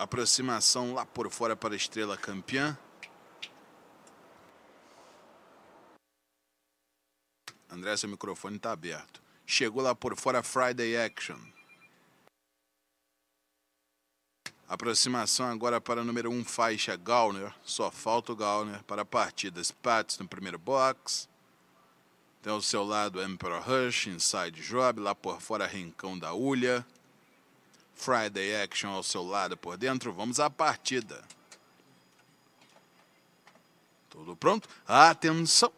Aproximação lá por fora para a estrela campeã. André, seu microfone está aberto. Chegou lá por fora Friday Action. Aproximação agora para número 1 um, faixa Gauner. Só falta o Gauner para a partida. Spatz no primeiro box. Tem ao seu lado Emperor Rush, Inside Job. Lá por fora Rincão da Ulha. Friday Action ao seu lado por dentro. Vamos à partida. Tudo pronto? Atenção!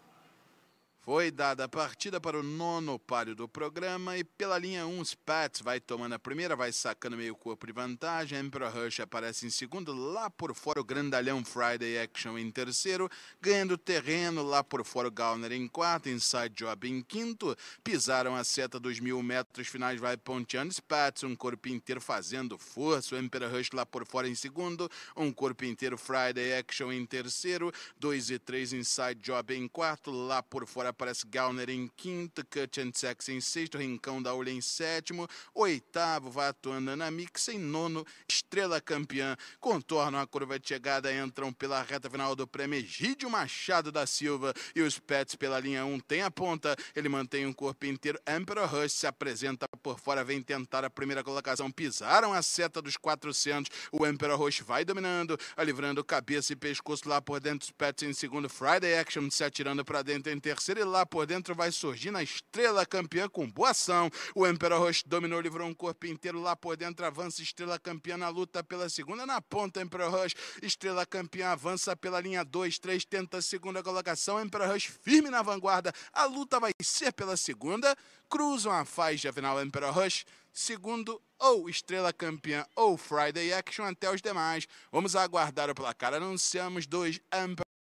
Foi dada a partida para o nono páreo do programa e pela linha 1 os vai tomando a primeira, vai sacando meio corpo de vantagem. Emperor Rush aparece em segundo, lá por fora o Grandalhão Friday Action em terceiro, ganhando terreno lá por fora o Gauner em quarto, Inside Job em quinto. Pisaram a seta dos mil metros finais, vai ponteando Spats, um corpo inteiro fazendo força. O Emperor Rush lá por fora em segundo, um corpo inteiro Friday Action em terceiro, 2 e 3 Inside Job em quarto, lá por fora aparece Gauner em quinto, Cut and Sex em sexto, Rincão da Olha em sétimo, oitavo vai atuando Ana Mix em nono, Estrela Campeã, contornam a curva de chegada, entram pela reta final do prêmio Egídio Machado da Silva e os Pets pela linha 1 um tem a ponta, ele mantém o um corpo inteiro, Emperor Rush se apresenta por fora, vem tentar a primeira colocação, pisaram a seta dos 400, o Emperor Rush vai dominando, livrando cabeça e pescoço lá por dentro, os Pets em segundo, Friday Action se atirando para dentro em terceiro e lá por dentro vai surgindo a estrela campeã com boa ação. O Emperor Rush dominou, livrou um corpo inteiro lá por dentro, avança estrela campeã na luta pela segunda na ponta. Emperor Rush, estrela campeã avança pela linha 2, 3, tenta a segunda colocação. Emperor Rush firme na vanguarda. A luta vai ser pela segunda. Cruzam a faixa final Emperor Rush. Segundo, ou Estrela Campeã ou Friday Action até os demais. Vamos aguardar o placar. Anunciamos dois Emperor